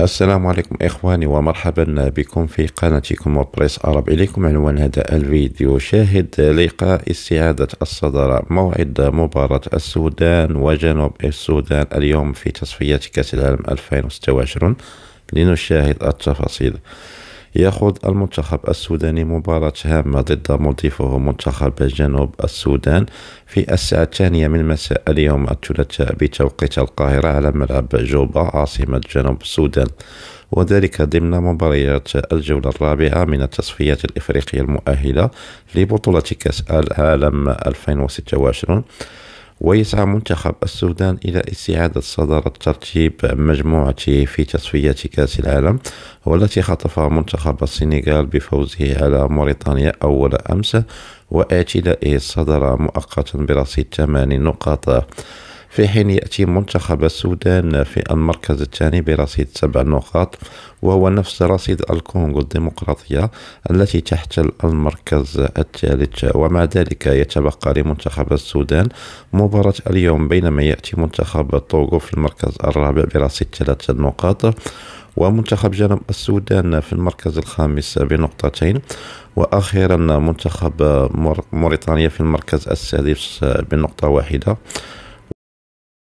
السلام عليكم إخواني ومرحبا بكم في قناتكم وبريس عرب إليكم عنوان هذا الفيديو شاهد لقاء استعادة الصدارة موعد مباراة السودان وجنوب السودان اليوم في تصفيات كأس العالم 2026 لنشاهد التفاصيل يخوض المنتخب السوداني مباراة هامة ضد مضيفه منتخب جنوب السودان في الساعة الثانية من مساء اليوم الثلاثاء بتوقيت القاهرة على ملعب جوبا عاصمة جنوب السودان وذلك ضمن مباريات الجولة الرابعة من التصفيات الإفريقية المؤهلة لبطولة كأس العالم 2026 ويسعى منتخب السودان إلى استعادة صدارة ترتيب مجموعته في تصفية كأس العالم والتي خطفها منتخب السنغال بفوزه على موريتانيا أول أمس واعتلائه الصدارة مؤقتا برصيد 8 نقاط في حين يأتي منتخب السودان في المركز الثاني برصيد سبع نقاط وهو نفس رصيد الكونغو الديمقراطية التي تحتل المركز الثالث ومع ذلك يتبقى لمنتخب السودان مباراة اليوم بينما يأتي منتخب طوغو في المركز الرابع برصيد ثلاث نقاط ومنتخب جنوب السودان في المركز الخامس بنقطتين وأخيرا منتخب موريتانيا في المركز السادس بنقطة واحدة